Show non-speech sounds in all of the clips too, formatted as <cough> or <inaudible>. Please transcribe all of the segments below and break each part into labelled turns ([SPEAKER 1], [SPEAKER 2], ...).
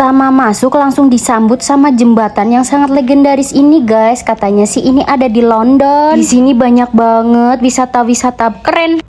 [SPEAKER 1] pertama masuk langsung disambut sama jembatan yang sangat legendaris ini guys. Katanya sih ini ada di London. Di sini banyak banget wisata-wisata keren.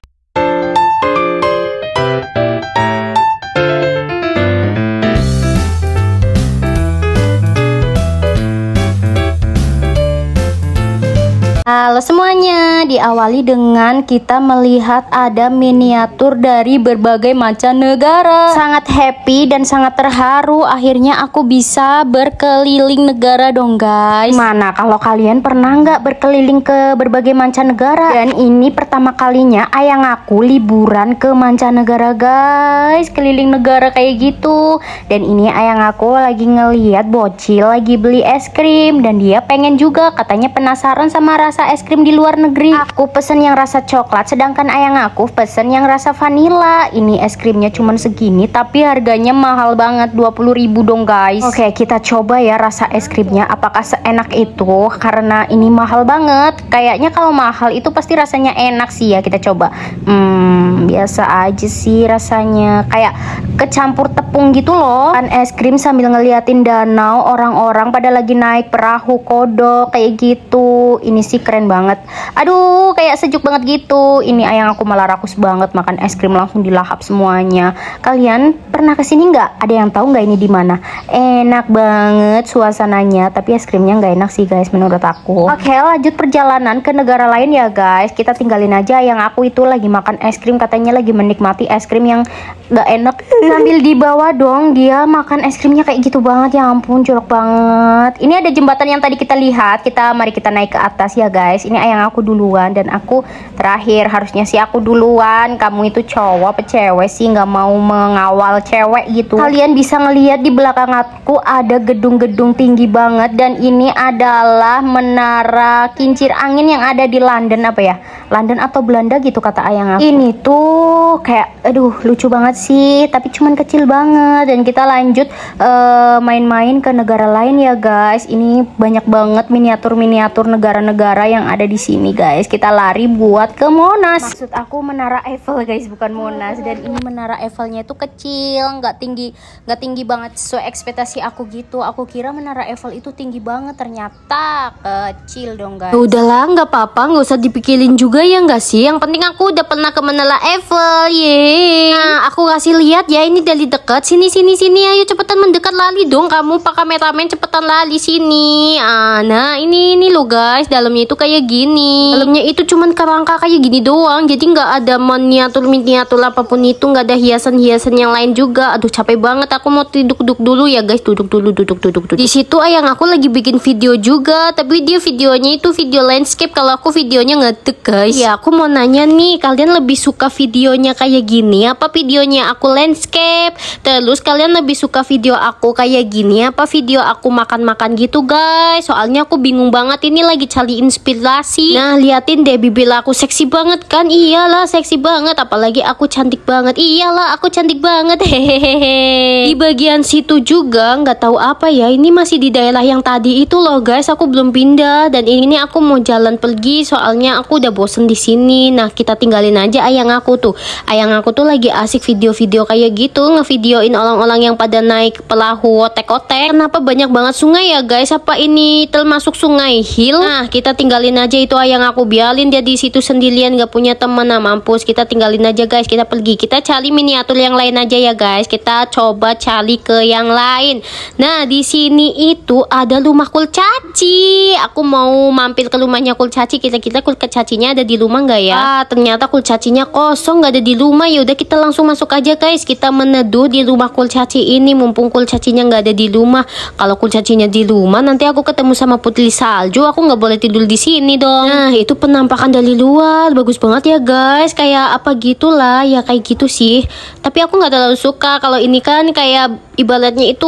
[SPEAKER 1] diawali dengan kita melihat ada miniatur dari berbagai macam negara. Sangat happy dan sangat terharu akhirnya aku bisa berkeliling negara dong guys. Mana kalau kalian pernah nggak berkeliling ke berbagai macam negara? Dan ini pertama kalinya ayang aku liburan ke mancanegara guys, keliling negara kayak gitu. Dan ini ayang aku lagi ngeliat bocil lagi beli es krim dan dia pengen juga katanya penasaran sama rasa es krim di luar negeri aku pesen yang rasa coklat sedangkan ayang aku pesen yang rasa vanila ini es krimnya cuman segini tapi harganya mahal banget ribu dong guys oke okay, kita coba ya rasa es krimnya apakah seenak itu karena ini mahal banget kayaknya kalau mahal itu pasti rasanya enak sih ya kita coba hmm biasa aja sih rasanya kayak kecampur tepung gitu loh kan es krim sambil ngeliatin danau orang-orang pada lagi naik perahu kodok kayak gitu ini sih keren banget aduh kayak sejuk banget gitu ini ayang aku malah rakus banget makan es krim langsung dilahap semuanya kalian pernah kesini nggak ada yang tahu nggak ini di mana enak banget suasananya tapi es krimnya nggak enak sih guys menurut aku oke lanjut perjalanan ke negara lain ya guys kita tinggalin aja yang aku itu lagi makan es krim katanya lagi menikmati es krim yang nggak enak sambil bawah dong dia makan es krimnya kayak gitu banget ya ampun jorok banget ini ada jembatan yang tadi kita lihat kita mari kita naik ke atas ya guys ini ayang aku duluan duluan dan aku terakhir harusnya sih aku duluan kamu itu cowok apa cewek sih nggak mau mengawal cewek gitu kalian bisa ngelihat di belakang aku ada gedung-gedung tinggi banget dan ini adalah menara kincir angin yang ada di London apa ya London atau Belanda gitu kata ayang aku ini tuh kayak aduh lucu banget sih tapi cuman kecil banget dan kita lanjut eh, main-main uh, ke negara lain ya guys ini banyak banget miniatur-miniatur negara-negara yang ada di sini guys kita lari buat ke Monas maksud aku Menara Eiffel guys bukan Monas dan ini Menara Eiffelnya itu kecil nggak tinggi nggak tinggi banget sesuai ekspektasi aku gitu aku kira Menara Eiffel itu tinggi banget ternyata kecil dong guys ya udahlah nggak apa-apa nggak usah dipikirin juga ya nggak sih yang penting aku udah pernah ke Menara Eiffel ye nah aku kasih lihat ya ini dari dekat sini sini sini ayo cepetan mendekat lali dong kamu pak kameramen cepetan lali sini ah, nah ini ini lo guys dalamnya itu kayak gini dalamnya itu cuman kerangka kayak gini doang jadi nggak ada miniatur miniatur apapun itu nggak ada hiasan-hiasan yang lain juga aduh capek banget aku mau duduk-duduk dulu ya guys duduk dulu duduk duduk duduk di situ ayang aku lagi bikin video juga tapi dia videonya itu video landscape kalau aku videonya ngedek guys ya aku mau nanya nih kalian lebih suka videonya kayak gini apa videonya aku landscape terus kalian lebih suka video aku kayak gini apa video aku makan-makan gitu guys soalnya aku bingung banget ini lagi cari inspirasi nah lihat liatin deh bibir aku seksi banget kan iyalah seksi banget apalagi aku cantik banget iyalah aku cantik banget <laughs> hehehe di bagian situ juga nggak tahu apa ya ini masih di daerah yang tadi itu loh guys aku belum pindah dan ini aku mau jalan pergi soalnya aku udah bosen di sini nah kita tinggalin aja ayang aku tuh ayang aku tuh lagi asik video-video kayak gitu ngevideoin orang-orang yang pada naik pelahu otek-otek kenapa banyak banget sungai ya guys apa ini termasuk sungai hill nah kita tinggalin aja itu ayang aku biarin dia di situ sendirian gak punya teman nah mampus kita tinggalin aja guys kita pergi kita cari miniatur yang lain aja ya guys kita coba cari ke yang lain nah di sini itu ada rumah kulcaci aku mau mampir ke rumahnya kulcaci kita kita kulcacinya ada di rumah nggak ya ah ternyata kulcacinya kosong nggak ada di rumah ya udah kita langsung masuk aja guys kita meneduh di rumah kulcaci ini mumpung kulcacinya nggak ada di rumah kalau kulcacinya di rumah nanti aku ketemu sama putri salju aku nggak boleh tidur di sini dong nah itu penampakan dari luar bagus banget ya guys kayak apa gitulah ya kayak gitu sih tapi aku nggak terlalu suka kalau ini kan kayak ibaratnya itu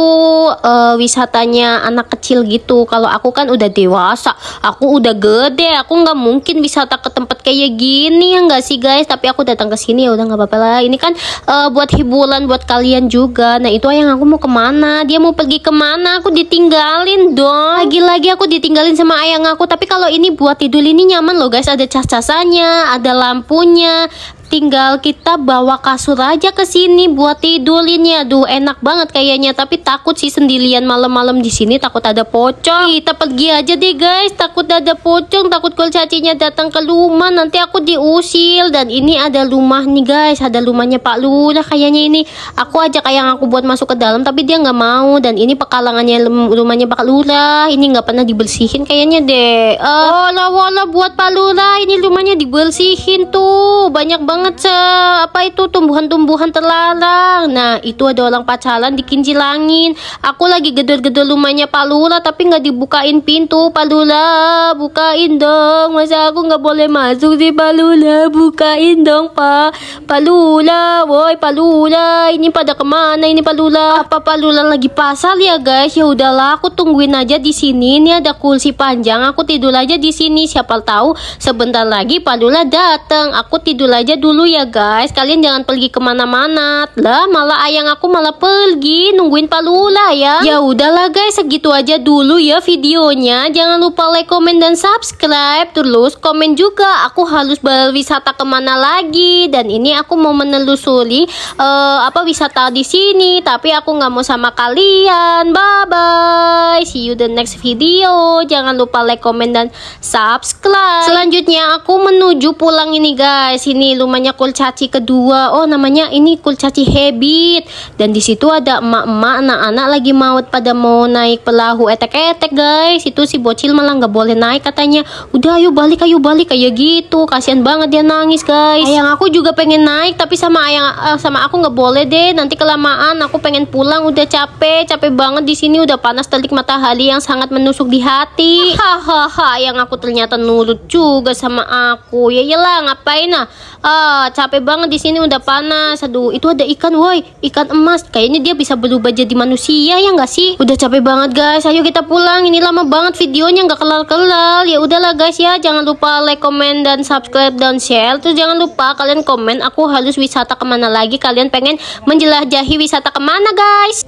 [SPEAKER 1] uh, wisatanya anak kecil gitu kalau aku kan udah dewasa aku udah gede aku nggak mungkin wisata ke tempat kayak gini ya nggak sih guys tapi aku datang ke sini ya udah nggak apa-apa lah ini kan uh, buat hiburan buat kalian juga nah itu yang aku mau kemana dia mau pergi kemana aku ditinggalin dong lagi-lagi aku ditinggalin sama ayang aku tapi kalau ini buat tidur ini nyaman loh guys ada cas-casannya ada lampunya tinggal kita bawa kasur aja ke sini buat tidurinnya. Duh, enak banget kayaknya, tapi takut sih sendirian malam-malam di sini takut ada pocong. Kita pergi aja deh, guys. Takut ada pocong, takut kul cacinya datang ke rumah nanti aku diusil. Dan ini ada rumah nih, guys. Ada rumahnya Pak Lurah kayaknya ini. Aku ajak kayak aku buat masuk ke dalam tapi dia nggak mau dan ini pekalangannya rumahnya Pak Lurah. Ini nggak pernah dibersihin kayaknya deh. Uh, oh, wala buat Pak Lurah, ini rumahnya dibersihin tuh. Banyak banget banget se apa itu tumbuhan-tumbuhan terlarang. Nah itu ada orang pacaran di Kinjilangin. Aku lagi gedor-gedor rumahnya Pak Lula tapi nggak dibukain pintu. Pak Lula bukain dong. Masa aku nggak boleh masuk sih Pak Lula bukain dong Pak. Pak Lula, woi Pak Lula, ini pada kemana ini Pak Lula? Apa Pak Lula lagi pasal ya guys? Ya udahlah aku tungguin aja di sini. Ini ada kursi panjang. Aku tidur aja di sini. Siapa tahu sebentar lagi Pak Lula datang. Aku tidur aja dulu ya guys. Kalian jangan pergi kemana-mana. Lah malah ayang aku malah pergi nungguin Pak Lula ya. Ya udahlah guys segitu aja dulu ya videonya. Jangan lupa like, komen, dan subscribe. Terus komen juga aku harus berwisata kemana lagi. Dan ini aku mau menelusuri uh, apa wisata di sini. Tapi aku gak mau sama kalian. Bye bye. See you the next video. Jangan lupa like, komen, dan subscribe. Selanjutnya aku menuju pulang ini guys. Ini lumayan namanya kulcaci kedua oh namanya ini kulcaci habit dan di situ ada emak-emak anak-anak lagi maut pada mau naik pelahu etek-etek guys itu si bocil malah nggak boleh naik katanya udah ayo balik ayo balik kayak gitu kasihan banget dia nangis guys yang aku juga pengen naik tapi sama ayang uh, sama aku nggak boleh deh nanti kelamaan aku pengen pulang udah capek capek banget di sini udah panas terik matahari yang sangat menusuk di hati hahaha yang aku ternyata nurut juga sama aku ya iyalah ngapain nah uh, capek banget di sini udah panas. Aduh, itu ada ikan, woi. Ikan emas. Kayaknya dia bisa berubah jadi manusia ya nggak sih? Udah capek banget, guys. Ayo kita pulang. Ini lama banget videonya nggak kelar-kelar. Ya udahlah, guys ya. Jangan lupa like, comment dan subscribe dan share. Terus jangan lupa kalian komen aku harus wisata kemana lagi. Kalian pengen menjelajahi wisata kemana, guys?